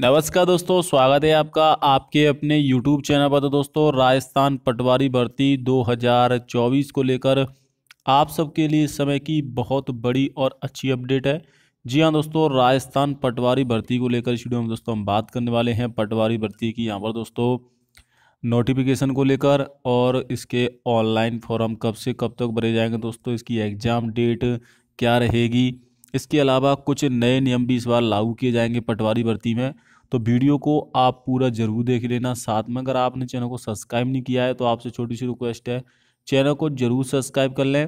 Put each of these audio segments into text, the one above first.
नमस्कार दोस्तों स्वागत है आपका आपके अपने YouTube चैनल पर तो दोस्तों राजस्थान पटवारी भर्ती 2024 को लेकर आप सबके लिए इस समय की बहुत बड़ी और अच्छी अपडेट है जी हाँ दोस्तों राजस्थान पटवारी भर्ती को लेकर इस वीडियो में दोस्तों हम बात करने वाले हैं पटवारी भर्ती की यहाँ पर दोस्तों नोटिफिकेशन को लेकर और इसके ऑनलाइन फॉर्म कब से कब तक भरे जाएंगे दोस्तों इसकी एग्ज़ाम डेट क्या रहेगी इसके अलावा कुछ नए नियम भी इस बार लागू किए जाएंगे पटवारी भर्ती में तो वीडियो को आप पूरा जरूर देख लेना साथ में अगर आपने चैनल को सब्सक्राइब नहीं किया है तो आपसे छोटी सी रिक्वेस्ट है चैनल को जरूर सब्सक्राइब कर लें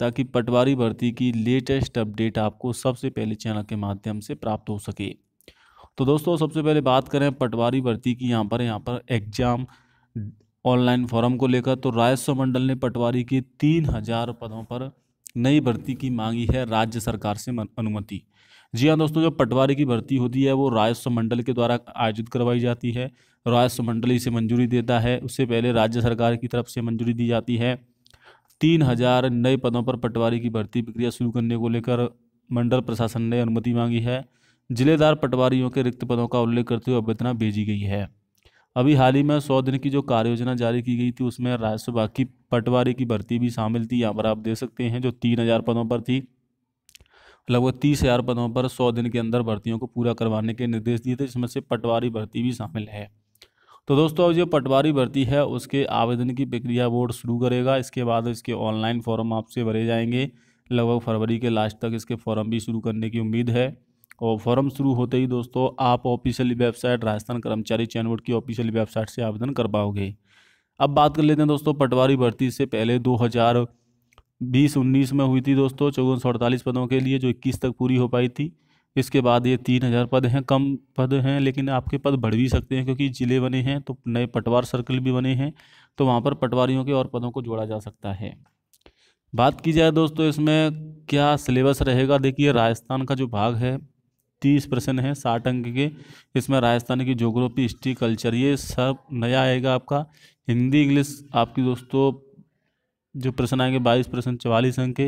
ताकि पटवारी भर्ती की लेटेस्ट अपडेट आपको सबसे पहले चैनल के माध्यम से प्राप्त हो सके तो दोस्तों सबसे पहले बात करें पटवारी भर्ती की यहाँ पर यहाँ पर एग्जाम ऑनलाइन फॉर्म को लेकर तो राजस्व मंडल ने पटवारी के तीन हजार पदों पर नई भर्ती की मांगी है राज्य सरकार से अनुमति जी हाँ दोस्तों जो पटवारी की भर्ती होती है वो राजस्व मंडल के द्वारा आयोजित करवाई जाती है राजस्व मंडल इसे मंजूरी देता है उससे पहले राज्य सरकार की तरफ से मंजूरी दी जाती है तीन हजार नए पदों पर पटवारी की भर्ती प्रक्रिया शुरू करने को लेकर मंडल प्रशासन ने अनुमति मांगी है जिलेदार पटवारियों के रिक्त पदों का उल्लेख करते हुए अभ्यर्थना भेजी गई है अभी हाल ही में सौ दिन की जो कार्य योजना जारी की गई थी उसमें राज्यसभा की पटवारी की भर्ती भी शामिल थी यहाँ पर आप देख सकते हैं जो तीन हज़ार पदों पर थी लगभग तीस हज़ार पदों पर सौ दिन के अंदर भर्तियों को पूरा करवाने के निर्देश दिए थे जिसमें से पटवारी भर्ती भी शामिल है तो दोस्तों अब जो पटवारी भर्ती है उसके आवेदन की प्रक्रिया बोर्ड शुरू करेगा इसके बाद इसके ऑनलाइन फॉर्म आपसे भरे जाएंगे लगभग फरवरी के लास्ट तक इसके फॉर्म भी शुरू करने की उम्मीद है और फॉर्म शुरू होते ही दोस्तों आप ऑफिशियली वेबसाइट राजस्थान कर्मचारी चयन बोर्ड की ऑफिशियली वेबसाइट से आवेदन कर पाओगे अब बात कर लेते हैं दोस्तों पटवारी भर्ती से पहले दो हज़ार बीस उन्नीस में हुई थी दोस्तों चौवन सौ अड़तालीस पदों के लिए जो इक्कीस तक पूरी हो पाई थी इसके बाद ये तीन हज़ार पद हैं कम पद हैं लेकिन आपके पद बढ़ भी सकते हैं क्योंकि ज़िले बने हैं तो नए पटवार सर्कल भी बने हैं तो वहाँ पर पटवारियों के और पदों को जोड़ा जा सकता है बात की जाए दोस्तों इसमें क्या सिलेबस रहेगा देखिए राजस्थान का जो भाग है तीस प्रश्न है साठ अंक के इसमें राजस्थान की जोग्राफी हिस्ट्री कल्चर ये सब नया आएगा आपका हिंदी इंग्लिश आपकी दोस्तों जो प्रश्न आएंगे बाईस प्रश्न चवालीस अंक के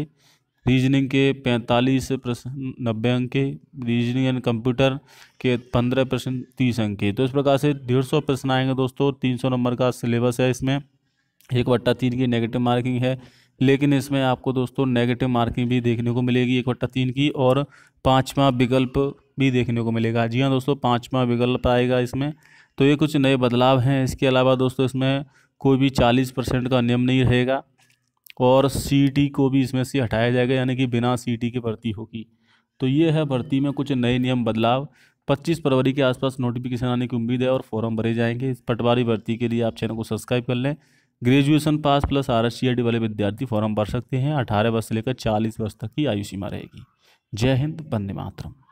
रीजनिंग के पैंतालीस प्रश्न नब्बे अंक के रीजनिंग एंड कंप्यूटर के पंद्रह प्रश्न तीस अंक के तो इस प्रकार से डेढ़ सौ प्रश्न आएंगे दोस्तों तीन सौ नंबर का सिलेबस है इसमें एक बट्टा तीन की नेगेटिव मार्किंग है लेकिन इसमें आपको दोस्तों नेगेटिव मार्किंग भी देखने को मिलेगी एक बट्टा तीन की और पाँचवा विकल्प भी देखने को मिलेगा जी हाँ दोस्तों पाँचवा विकल्प आएगा इसमें तो ये कुछ नए बदलाव हैं इसके अलावा दोस्तों इसमें कोई भी चालीस परसेंट का नियम नहीं रहेगा और सीटी को भी इसमें से हटाया जाएगा यानी कि बिना सीटी की भर्ती होगी तो ये है भर्ती में कुछ नए नियम बदलाव 25 फरवरी के आसपास नोटिफिकेशन आने की उम्मीद है और फॉर्म भरे जाएंगे इस पटवारी भर्ती के लिए आप चैनल को सब्सक्राइब कर लें graduation pass plus R S वाले विद्यार्थी फॉर्म भर सकते हैं अठारह वर्ष से लेकर चालीस वर्ष तक की आयु सीमा रहेगी जय हिंद बंदे मातरम